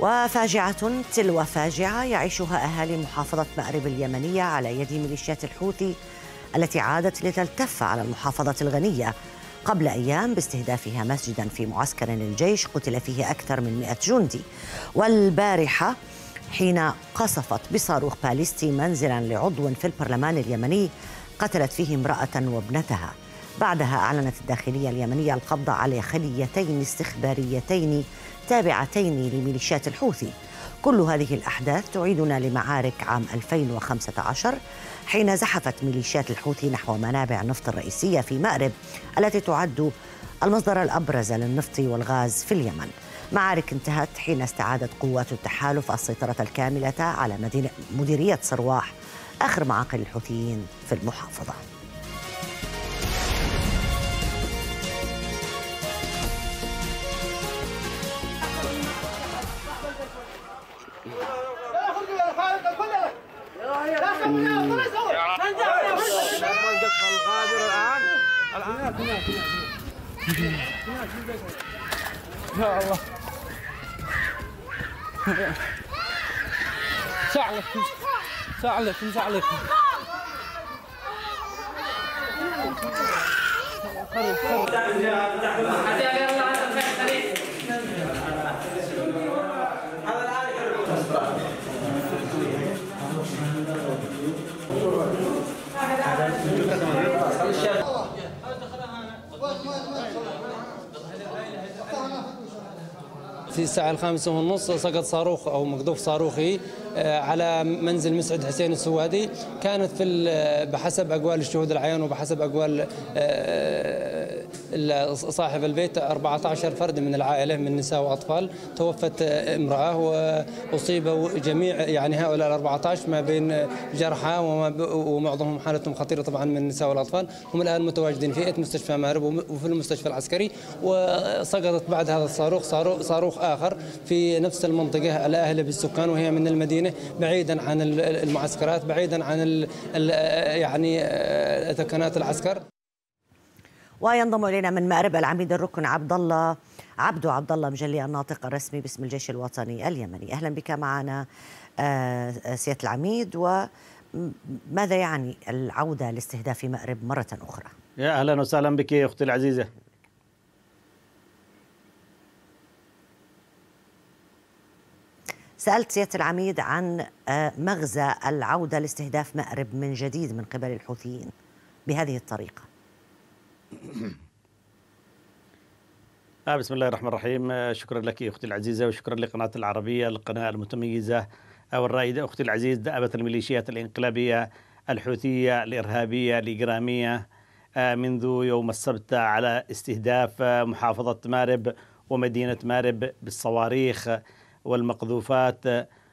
وفاجعة تلو فاجعة يعيشها أهالي محافظة مأرب اليمنية على يد ميليشيات الحوثي التي عادت لتلتف على المحافظة الغنية قبل أيام باستهدافها مسجدا في معسكر للجيش قتل فيه أكثر من 100 جندي والبارحة حين قصفت بصاروخ باليستي منزلا لعضو في البرلمان اليمني قتلت فيه امرأة وابنتها بعدها أعلنت الداخلية اليمنية القبض على خليتين استخباريتين تابعتين لميليشيات الحوثي كل هذه الأحداث تعيدنا لمعارك عام 2015 حين زحفت ميليشيات الحوثي نحو منابع النفط الرئيسية في مأرب التي تعد المصدر الأبرز للنفط والغاز في اليمن معارك انتهت حين استعادت قوات التحالف السيطرة الكاملة على مدينة مديرية صرواح آخر معاقل الحوثيين في المحافظة يا الله ساعلك ساعلك ساعلك في الساعة الخامسة والنص سقط صاروخ أو مقذوف صاروخي آه، على منزل مسعد حسين السوادي كانت في آه، بحسب اقوال الشهود العيان وبحسب اقوال آه، صاحب البيت 14 فرد من العائله من نساء واطفال توفت امراه واصيب جميع يعني هؤلاء ال 14 ما بين جرحى ومعظمهم حالتهم خطيره طبعا من النساء والاطفال هم الان متواجدين في مستشفى مارب وفي المستشفى العسكري وسقطت بعد هذا الصاروخ صاروخ اخر في نفس المنطقه الاهله بالسكان وهي من المدينه المدينه بعيدا عن المعسكرات بعيدا عن يعني آه، تكنات العسكر وينضم الينا من مأرب العميد الركن عبد الله عبدو عبد الله مجلي الناطق الرسمي باسم الجيش الوطني اليمني اهلا بك معنا آه، آه، سياده العميد وماذا يعني العوده لاستهداف مأرب مره اخرى؟ يا اهلا وسهلا بك اختي العزيزه سألت سيادة العميد عن آه، مغزى العودة لاستهداف مأرب من جديد من قبل الحوثيين بهذه الطريقة آه، بسم الله الرحمن الرحيم آه، شكرا لك أختي العزيزة وشكرا لقناة العربية القناة المتميزة والرائدة أختي العزيز دأبت الميليشيات الإنقلابية الحوثية الإرهابية الإجرامية منذ يوم السبت على استهداف محافظة مارب ومدينة مارب بالصواريخ والمقذوفات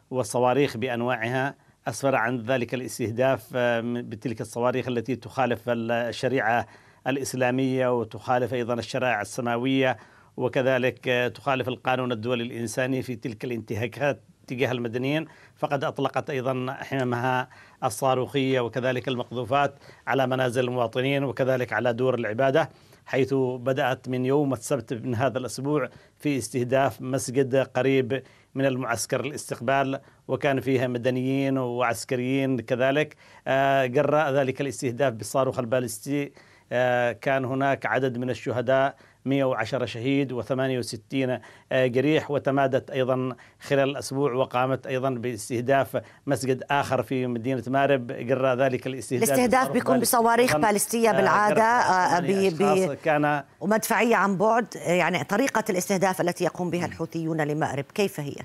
والصواريخ بانواعها اسفر عن ذلك الاستهداف آه، بتلك الصواريخ التي تخالف الشريعه الاسلاميه وتخالف ايضا الشرائع السماويه وكذلك آه، تخالف القانون الدولي الانساني في تلك الانتهاكات تجاه المدنيين فقد أطلقت أيضا حممها الصاروخية وكذلك المقذوفات على منازل المواطنين وكذلك على دور العبادة حيث بدأت من يوم السبت من هذا الأسبوع في استهداف مسجد قريب من المعسكر الاستقبال وكان فيها مدنيين وعسكريين كذلك آه، جراء ذلك الاستهداف بالصاروخ البالستي آه، كان هناك عدد من الشهداء 110 شهيد و68 آه، جريح وتمادت أيضا خلال الأسبوع وقامت أيضا باستهداف مسجد آخر في مدينة مارب جرى ذلك الاستهداف الاستهداف بيكون بصواريخ باليستية آه، بالعادة آه، يعني بي بي كان ومدفعية عن بعد يعني طريقة الاستهداف التي يقوم بها الحوثيون لمأرب كيف هي؟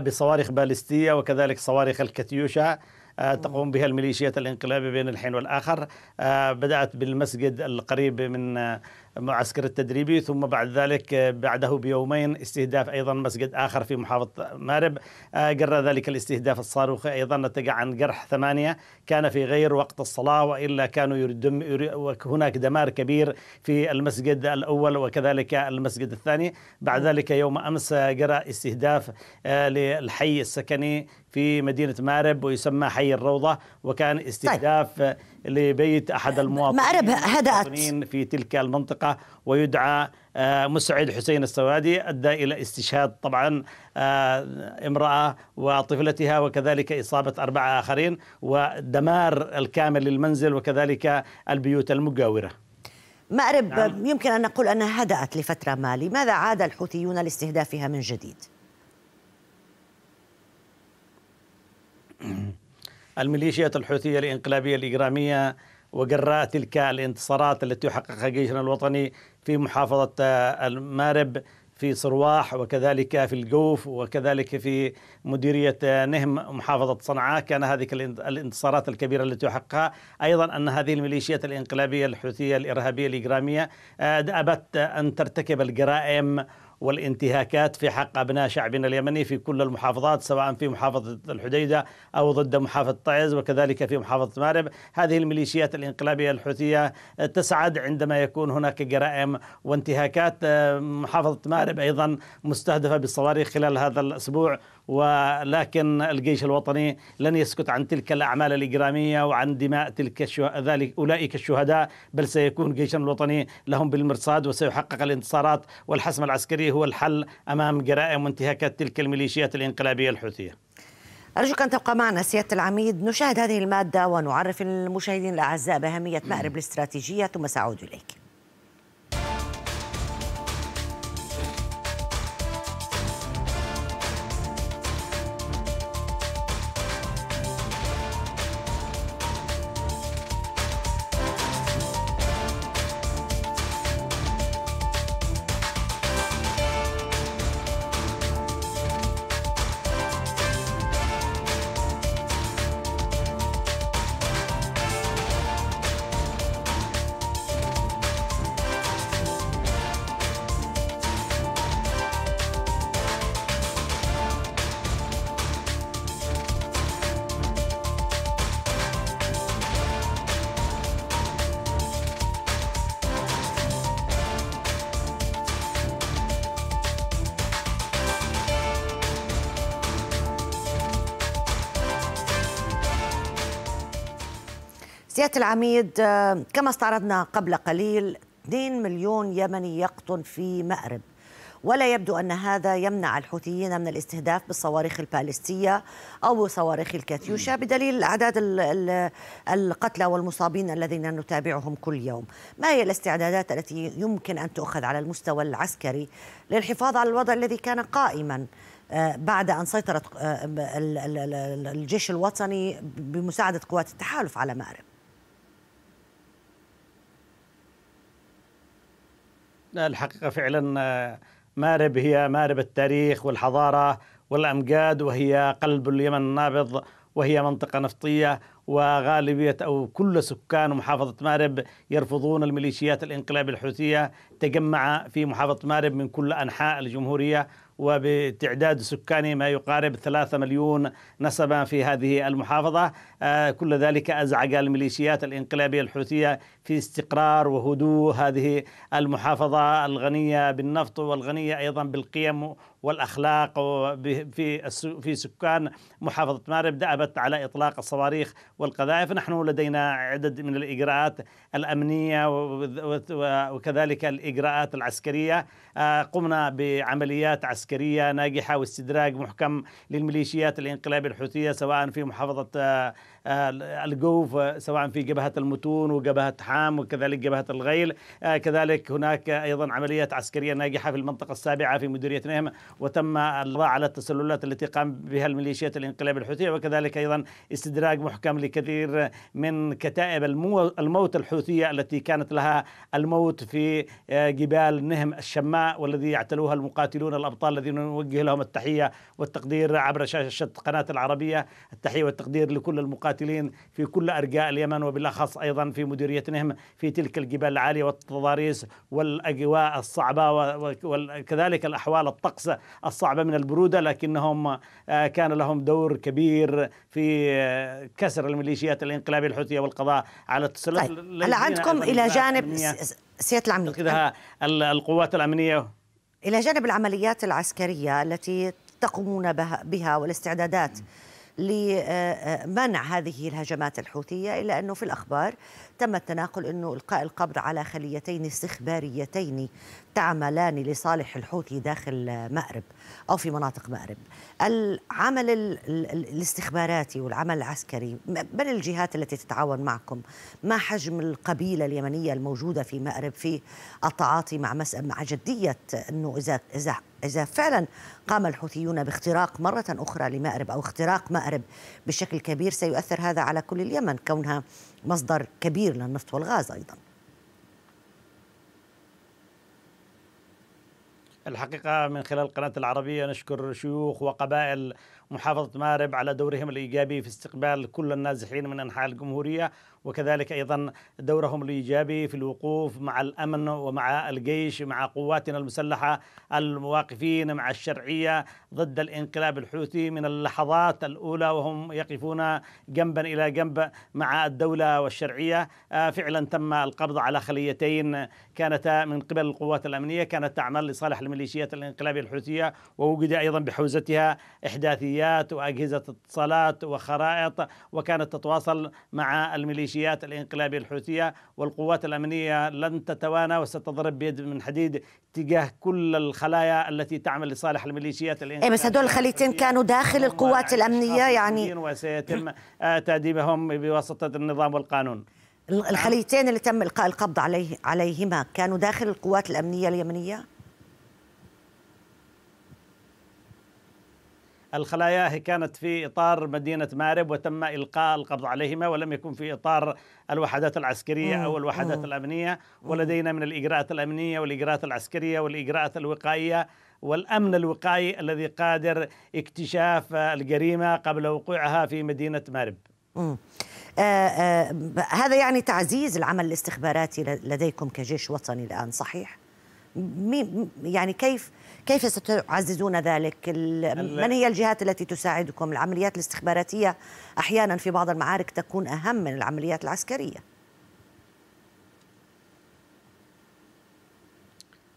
بصواريخ باليستية وكذلك صواريخ الكاتيوشا آه، تقوم بها الميليشيات الانقلابية بين الحين والآخر آه، بدأت بالمسجد القريب من آه، المعسكر التدريبي ثم بعد ذلك آه، بعده بيومين استهداف أيضا مسجد آخر في محافظة مارب آه، جرى ذلك الاستهداف الصاروخي أيضا نتج عن جرح ثمانية كان في غير وقت الصلاة وإلا كانوا يردم هناك دمار كبير في المسجد الأول وكذلك المسجد الثاني بعد ذلك يوم أمس آه، جرى استهداف للحي السكني في مدينة مارب ويسمى حي الروضة وكان طيب. استهداف لبيت أحد المواطنين مأرب هدأت في تلك المنطقة ويدعى آه، مسعد حسين السوادي أدى إلى استشهاد طبعا آه، امرأة وطفلتها وكذلك إصابة أربعة آخرين ودمار الكامل للمنزل وكذلك البيوت المجاورة مأرب نعم. يمكن أن نقول أنها هدأت لفترة ما لماذا عاد الحوثيون لاستهدافها من جديد؟ الميليشيات الحوثية الإنقلابية الإجرامية وجراء تلك الانتصارات التي حققها جيشنا الوطني في محافظة آه، المارب في صرواح وكذلك في الجوف وكذلك في مديرية آه، نهم محافظة صنعاء كان هذه الانتصارات الكبيرة التي حققها أيضا أن هذه الميليشيات الإنقلابية الحوثية الإرهابية الإجرامية آه، أبت أن ترتكب الجرائم والانتهاكات في حق أبناء شعبنا اليمني في كل المحافظات سواء في محافظة الحديدة أو ضد محافظة طعز وكذلك في محافظة مارب هذه الميليشيات الإنقلابية الحوثية تسعد عندما يكون هناك جرائم وانتهاكات محافظة مارب أيضا مستهدفة بالصواريخ خلال هذا الأسبوع ولكن الجيش الوطني لن يسكت عن تلك الأعمال الإجرامية وعن دماء تلك ذلك أولئك الشهداء بل سيكون الجيش الوطني لهم بالمرصاد وسيحقق الانتصارات والحسم العسكري هو الحل أمام جرائم وانتهاكات تلك الميليشيات الانقلابية الحوثية أرجوك أن تبقى معنا سيادة العميد نشاهد هذه المادة ونعرف المشاهدين الأعزاء بأهمية مأرب الاستراتيجية ثم سأعود إليك سيادة العميد آه، كما استعرضنا قبل قليل 2 مليون يمني يقطن في مأرب ولا يبدو أن هذا يمنع الحوثيين من الاستهداف بالصواريخ البالستية أو صواريخ الكاتيوشا بدليل أعداد القتلى والمصابين الذين نتابعهم كل يوم ما هي الاستعدادات التي يمكن أن تؤخذ على المستوى العسكري للحفاظ على الوضع الذي كان قائما آه، بعد أن سيطرت آه، الجيش الوطني بمساعدة قوات التحالف على مأرب الحقيقة فعلا آه، مارب هي مارب التاريخ والحضارة والأمجاد وهي قلب اليمن النابض وهي منطقة نفطية وغالبية أو كل سكان محافظة مارب يرفضون الميليشيات الإنقلاب الحوثية تجمع في محافظة مارب من كل أنحاء الجمهورية وبتعداد سكاني ما يقارب ثلاثة مليون نسمة في هذه المحافظة آه، كل ذلك أزعج الميليشيات الإنقلابية الحوثية في استقرار وهدوء هذه المحافظة الغنية بالنفط والغنية أيضا بالقيم والاخلاق في في سكان محافظه مارب دأبت على اطلاق الصواريخ والقذائف، نحن لدينا عدد من الاجراءات الامنيه وكذلك الاجراءات العسكريه، آه، قمنا بعمليات عسكريه ناجحه واستدراج محكم للميليشيات الانقلابيه الحوثيه سواء في محافظه آه، آه، الجوف آه، سواء في جبهة المتون وجبهة حام وكذلك جبهة الغيل آه، كذلك هناك أيضا عمليات عسكرية ناجحة في المنطقة السابعة في مديرية نهم وتم القضاء على التسللات التي قام بها الميليشيات الانقلاب الحوثي وكذلك أيضا استدراج محكم لكثير من كتائب الموت الحوثية التي كانت لها الموت في جبال نهم الشماء والذي يعتلوها المقاتلون الأبطال الذين نوجه لهم التحية والتقدير عبر شاشة قناة العربية التحية والتقدير لكل المقاتلين المقاتلين في كل أرجاء اليمن وبالأخص أيضا في مديريتهم في تلك الجبال العالية والتضاريس والأجواء الصعبة وكذلك الأحوال الطقس الصعبة من البرودة لكنهم آه، كان لهم دور كبير في آه، كسر الميليشيات الانقلابية الحوثية والقضاء على التسلح طيب. عندكم إلى جانب سيادة العميد القوات الأمنية إلى جانب العمليات العسكرية التي تقومون بها, بها والاستعدادات م. لمنع هذه الهجمات الحوثية إلا أنه في الأخبار تم التناقل أنه إلقاء القبض على خليتين استخباريتين تعملان لصالح الحوثي داخل مأرب أو في مناطق مأرب العمل الاستخباراتي والعمل العسكري من الجهات التي تتعاون معكم ما حجم القبيلة اليمنية الموجودة في مأرب في التعاطي مع, مع جدية أنه إذا إذا فعلا قام الحوثيون باختراق مرة أخرى لمأرب أو اختراق مأرب بشكل كبير سيؤثر هذا على كل اليمن كونها مصدر كبير للنفط والغاز أيضا الحقيقة من خلال قناة العربية نشكر شيوخ وقبائل محافظة مارب على دورهم الإيجابي في استقبال كل النازحين من أنحاء الجمهورية وكذلك ايضا دورهم الايجابي في الوقوف مع الامن ومع الجيش مع قواتنا المسلحه المواقفين مع الشرعيه ضد الانقلاب الحوثي من اللحظات الاولى وهم يقفون جنبا الى جنب مع الدوله والشرعيه آه، فعلا تم القبض على خليتين كانتا من قبل القوات الامنيه كانت تعمل لصالح الميليشيات الانقلابيه الحوثيه ووجد ايضا بحوزتها احداثيات واجهزه اتصالات وخرائط وكانت تتواصل مع الميليشيات ميليشيات الانقلابية الحوثية والقوات الأمنية لن تتوانى وستضرب بيد من حديد تجاه كل الخلايا التي تعمل لصالح الميليشيات الانقلابية إيه بس هدول الخليتين كانوا داخل القوات الأمنية يعني وسيتم آه، تأديبهم بواسطة النظام والقانون الخليتين اللي تم إلقاء القبض عليه عليهما كانوا داخل القوات الأمنية اليمنية الخلايا كانت في إطار مدينة مارب وتم إلقاء القبض عليهما ولم يكن في إطار الوحدات العسكرية أو الوحدات الأمنية ولدينا من الإجراءات الأمنية والإجراءات العسكرية والإجراءات الوقائية والامن الوقائي الذي قادر اكتشاف الجريمه قبل وقوعها في مدينه مارب. آه آه هذا يعني تعزيز العمل الاستخباراتي لديكم كجيش وطني الان صحيح؟ يعني كيف كيف ستعززون ذلك من هي الجهات التي تساعدكم العمليات الاستخباراتية أحيانا في بعض المعارك تكون أهم من العمليات العسكرية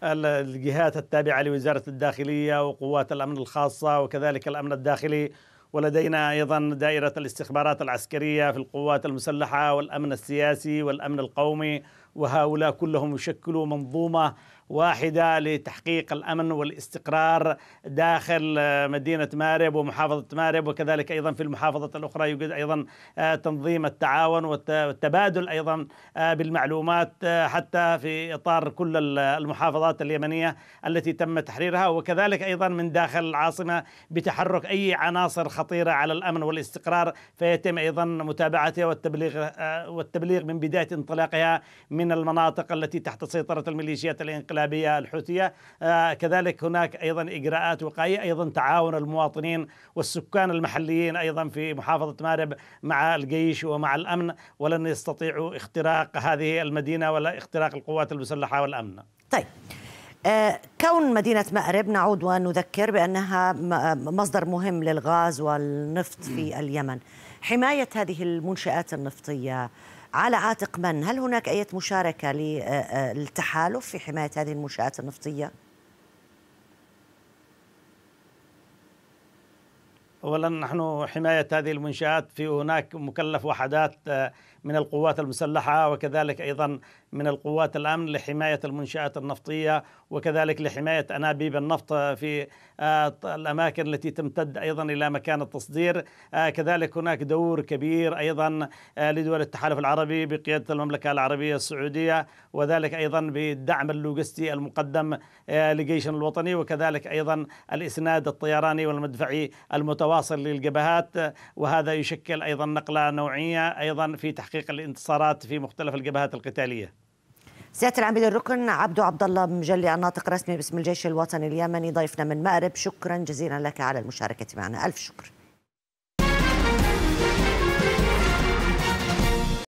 الجهات التابعة لوزارة الداخلية وقوات الأمن الخاصة وكذلك الأمن الداخلي ولدينا أيضا دائرة الاستخبارات العسكرية في القوات المسلحة والأمن السياسي والأمن القومي وهؤلاء كلهم يشكلوا منظومه واحده لتحقيق الامن والاستقرار داخل مدينه مارب ومحافظه مارب وكذلك ايضا في المحافظه الاخرى يوجد ايضا آه، تنظيم التعاون والتبادل ايضا آه، بالمعلومات آه، حتى في اطار كل المحافظات اليمنيه التي تم تحريرها وكذلك ايضا من داخل العاصمه بتحرك اي عناصر خطيره على الامن والاستقرار فيتم ايضا متابعتها والتبليغ والتبليغ من بدايه انطلاقها من من المناطق التي تحت سيطرة الميليشيات الانقلابية الحوثية آه، كذلك هناك أيضا إجراءات وقائية أيضا تعاون المواطنين والسكان المحليين أيضا في محافظة مارب مع الجيش ومع الأمن ولن يستطيعوا اختراق هذه المدينة ولا اختراق القوات المسلحة والأمن طيب آه، كون مدينة مأرب نعود ونذكر بأنها آه، مصدر مهم للغاز والنفط في اليمن حماية هذه المنشآت النفطية على عاتق من؟ هل هناك أي مشاركة آه، آه، للتحالف في حماية هذه المنشآت النفطية؟ اولا نحن حمايه هذه المنشات في هناك مكلف وحدات آه، من القوات المسلحه وكذلك ايضا من القوات الامن لحمايه المنشات النفطيه وكذلك لحمايه انابيب النفط في آه، الاماكن التي تمتد ايضا الى مكان التصدير آه، كذلك هناك دور كبير ايضا آه، لدول التحالف العربي بقياده المملكه العربيه السعوديه وذلك ايضا بالدعم اللوجستي المقدم لجيشنا الوطني وكذلك ايضا الاسناد الطيراني والمدفعي المتواصل للجبهات وهذا يشكل ايضا نقله نوعيه ايضا في تحقيق تحقيق الانتصارات في مختلف الجبهات القتاليه سيادة العميد الركن عبدو عبد الله مجلي الناطق رسمي باسم الجيش الوطني اليمني ضيفنا من مأرب شكرا جزيلا لك على المشاركة معنا ألف شكر